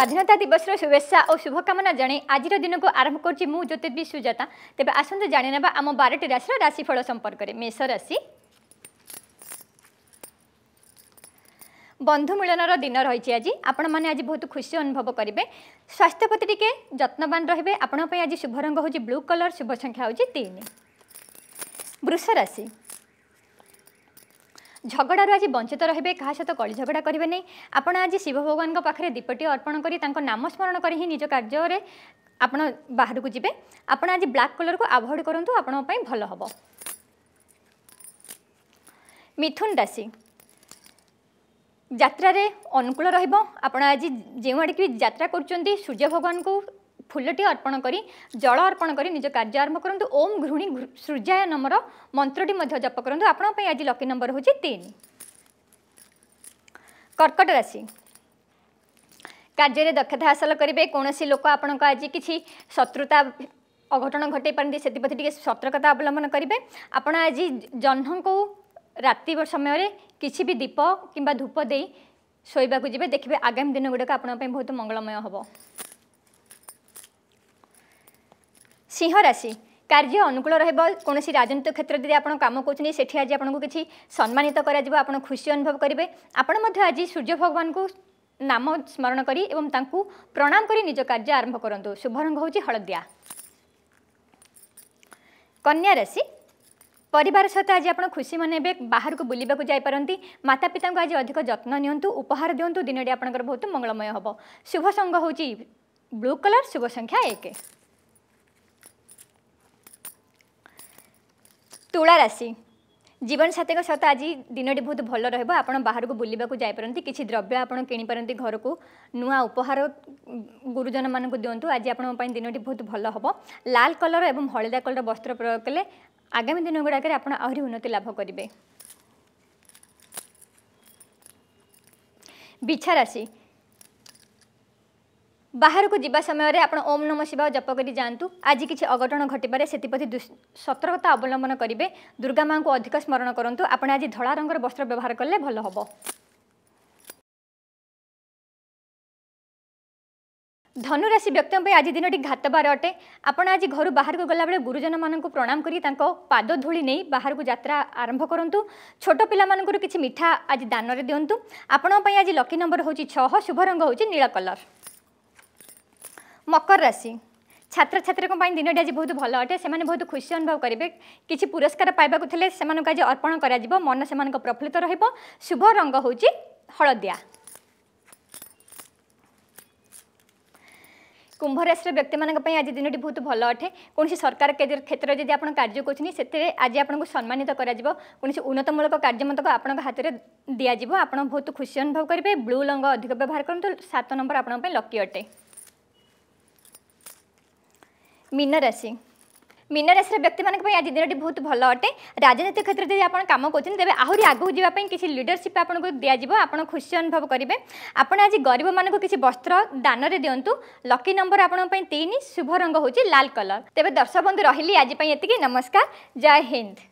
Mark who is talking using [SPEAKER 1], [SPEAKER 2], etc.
[SPEAKER 1] স্বাধীনতা দিবস শুভেচ্ছা ও শুভকামনা জনাই আজির দিনক আরম্ভ করছি মু জ্যোতির্বী সুজাতা তেবে আসুন জাণি নেবা আমার বারোটি রাশির রাশিফল সম্পর্কে মেষ রাশি বন্ধু মিলনর দিন রয়েছে আজ আপনার আজ বহুত খুশি অনুভব করবে স্বাস্থ্য প্রতি টিকি যত্নবান রহবে আপনার আজ শুভ রঙ হচ্ছে ব্লু কলর শুভ সংখ্যা হচ্ছে তিন বৃষ রাশি ঝগড়ার আজ বঞ্চিত রহবে কাহা সহ কলি ঝগড়া করবে না আপনার আজ শিব ভগবান পাখে দীপটি অর্পণ করে তাঁর নাম স্মরণ করে হি নিজ কার্যরে আপনার বাহারক যাবে আপনার আজ ব্লাক কলরক আভয়েড করতু আপনার ভাল হব মিথুন রাশি যাত্রার অনুকূল রহব আপনার আজ যে আড়ে যাত্রা করছেন সূর্য ভগবান ଫୁଲଟି ଅର୍ପଣ କରି ଜଳ ଅର୍ପଣ କରି ନିଜ କାର୍ଯ୍ୟ ଆରମ୍ଭ କରନ୍ତୁ ଓମ୍ ଘୃଣୀ ସୂର୍ଯ୍ୟାୟ ନମର ମନ୍ତ୍ରଟି ମଧ୍ୟ ଜପ କରନ୍ତୁ ଆପଣଙ୍କ ପାଇଁ ଆଜି ଲକି ନମ୍ବର ହେଉଛି ତିନି କର୍କଟ ରାଶି କାର୍ଯ୍ୟରେ ଦକ୍ଷତା ହାସଲ କରିବେ କୌଣସି ଲୋକ ଆପଣଙ୍କ ଆଜି କିଛି ଶତ୍ରୁତା ଅଘଟଣ ଘଟାଇ ପାରନ୍ତି ସେଥିପ୍ରତି ଟିକେ ସତର୍କତା ଅବଲମ୍ବନ କରିବେ ଆପଣ ଆଜି ଜହ୍ନଙ୍କୁ ରାତି ସମୟରେ କିଛି ବି ଦୀପ କିମ୍ବା ଧୂପ ଦେଇ ଶୋଇବାକୁ ଯିବେ ଦେଖିବେ ଆଗାମୀ ଦିନଗୁଡ଼ିକ ଆପଣଙ୍କ ପାଇଁ ବହୁତ ମଙ୍ଗଳମୟ ହେବ সিংহ রাশি କାର୍ଯ୍ୟ ଅନୁକୂଳ ରହିବ କୌଣସି ରାଜନୈତିକ କ୍ଷେତ୍ରରେ ଯଦି ଆପଣ କାମ କରୁଛନ୍ତି ସେଠି ଆଜି ଆପଣଙ୍କୁ କିଛି ସମ୍ମାନିତ କରାଯିବ ଆପଣ ଖୁସି ଅନୁଭବ କରିବେ ଆପଣ ମଧ୍ୟ ଆଜି ସୂର୍ଯ୍ୟ ଭଗବାନଙ୍କୁ ନାମ ସ୍ମରଣ କରି ଏବଂ ତାଙ୍କୁ ପ୍ରଣାମ କରି ନିଜ କାର୍ଯ୍ୟ ଆରମ୍ଭ କରନ୍ତୁ ଶୁଭ ରଙ୍ଗ ହେଉଛି ହଳଦିଆ କନ୍ୟା ରାଶି ପରିବାର ସହିତ ଆଜି ଆପଣ ଖୁସି ମନେଇବେ ବାହାରକୁ ବୁଲିବାକୁ ଯାଇପାରନ୍ତି ମାତା ପିତାଙ୍କୁ ଆଜି ଅଧିକ ଯତ୍ନ ନିଅନ୍ତୁ ଉପହାର ଦିଅନ୍ତୁ ଦିନଟି ଆପଣଙ୍କର ବହୁତ ମଙ୍ଗଳମୟ ହେବ ଶୁଭ ସଂଘ ହେଉଛି ବ୍ଲୁ କଲର୍ ଶୁଭ ସଂଖ୍ୟା ଏକ ତୁଳା ରାଶି ଜୀବନସାଥୀଙ୍କ ସହିତ ଆଜି ଦିନଟି ବହୁତ ଭଲ ରହିବ ଆପଣ ବାହାରକୁ ବୁଲିବାକୁ ଯାଇପାରନ୍ତି କିଛି ଦ୍ରବ୍ୟ ଆପଣ କିଣିପାରନ୍ତି ଘରକୁ ନୂଆ ଉପହାର ଗୁରୁଜନମାନଙ୍କୁ ଦିଅନ୍ତୁ ଆଜି ଆପଣଙ୍କ ପାଇଁ ଦିନଟି ବହୁତ ଭଲ ହେବ ଲାଲ୍ କଲର୍ ଏବଂ ହଳଦିଆ କଲର୍ ବସ୍ତ୍ର ପ୍ରୟୋଗ କଲେ ଆଗାମୀ ଦିନଗୁଡ଼ାକରେ ଆପଣ ଆହୁରି ଉନ୍ନତି ଲାଭ କରିବେ ବିଛା ରାଶି ବାହାରକୁ ଯିବା ସମୟରେ ଆପଣ ଓମ୍ ନମ ଶିବା ଜପ କରି ଯାଆନ୍ତୁ ଆଜି କିଛି ଅଘଟଣ ଘଟିପାରେ ସେଥିପ୍ରତି ସତର୍କତା ଅବଲମ୍ବନ କରିବେ ଦୁର୍ଗା ମାଆଙ୍କୁ ଅଧିକ ସ୍ମରଣ କରନ୍ତୁ ଆପଣ ଆଜି ଧଳା ରଙ୍ଗର ବସ୍ତ୍ର ବ୍ୟବହାର କଲେ ଭଲ ହେବ ଧନୁରାଶି ବ୍ୟକ୍ତିଙ୍କ ପାଇଁ ଆଜି ଦିନଟି ଘାତବାର ଅଟେ ଆପଣ ଆଜି ଘରୁ ବାହାରକୁ ଗଲାବେଳେ ଗୁରୁଜନମାନଙ୍କୁ ପ୍ରଣାମ କରି ତାଙ୍କ ପାଦ ଧୂଳି ନେଇ ବାହାରକୁ ଯାତ୍ରା ଆରମ୍ଭ କରନ୍ତୁ ଛୋଟ ପିଲାମାନଙ୍କର କିଛି ମିଠା ଆଜି ଦାନରେ ଦିଅନ୍ତୁ ଆପଣଙ୍କ ପାଇଁ ଆଜି ଲକି ନମ୍ବର ହେଉଛି ଛଅ ଶୁଭ ରଙ୍ଗ ହେଉଛି ନୀଳ କଲର୍ ମକର ରାଶି ଛାତ୍ରଛାତ୍ରୀଙ୍କ ପାଇଁ ଦିନଟି ଆଜି ବହୁତ ଭଲ ଅଟେ ସେମାନେ ବହୁତ ଖୁସି ଅନୁଭବ କରିବେ କିଛି ପୁରସ୍କାର ପାଇବାକୁ ଥିଲେ ସେମାନଙ୍କୁ ଆଜି ଅର୍ପଣ କରାଯିବ ମନ ସେମାନଙ୍କ ପ୍ରଫୁଲ୍ଲିତ ରହିବ ଶୁଭ ରଙ୍ଗ ହେଉଛି ହଳଦିଆ କୁମ୍ଭ ରାଶିର ବ୍ୟକ୍ତିମାନଙ୍କ ପାଇଁ ଆଜି ଦିନଟି ବହୁତ ଭଲ ଅଟେ କୌଣସି ସରକାର କ୍ଷେତ୍ରରେ ଯଦି ଆପଣ କାର୍ଯ୍ୟ କରୁଛନ୍ତି ସେଥିରେ ଆଜି ଆପଣଙ୍କୁ ସମ୍ମାନିତ କରାଯିବ କୌଣସି ଉନ୍ନତମୂଳକ କାର୍ଯ୍ୟ ମତକ ଆପଣଙ୍କ ହାତରେ ଦିଆଯିବ ଆପଣ ବହୁତ ଖୁସି ଅନୁଭବ କରିବେ ବ୍ଲୁ ରଙ୍ଗ ଅଧିକ ବ୍ୟବହାର କରନ୍ତୁ ସାତ ନମ୍ବର ଆପଣଙ୍କ ପାଇଁ ଲକି ଅଟେ ମୀନ ରାଶି মীন রাশির ব্যক্তি মানুষ আজ দিনটি বহুত ভাল অটে রাজনীতি ক্ষেত্রে যদি আপনার কাম করছেন তবে আহরি আগুক যাওয়া কিছু লিডরশিপ আপনার দিয়াযিব আপনার খুশি অনুভব করবে আপনার আজ গরিব মানুষ কিছু বস্ত্র দানরে দিও লকি নম্বর আপনার তিন শুভ রঙ হচ্ছে লাল কলর তবে দর্শক বন্ধু রহলি আজ এতকি নমস্কার জয় হিন্দ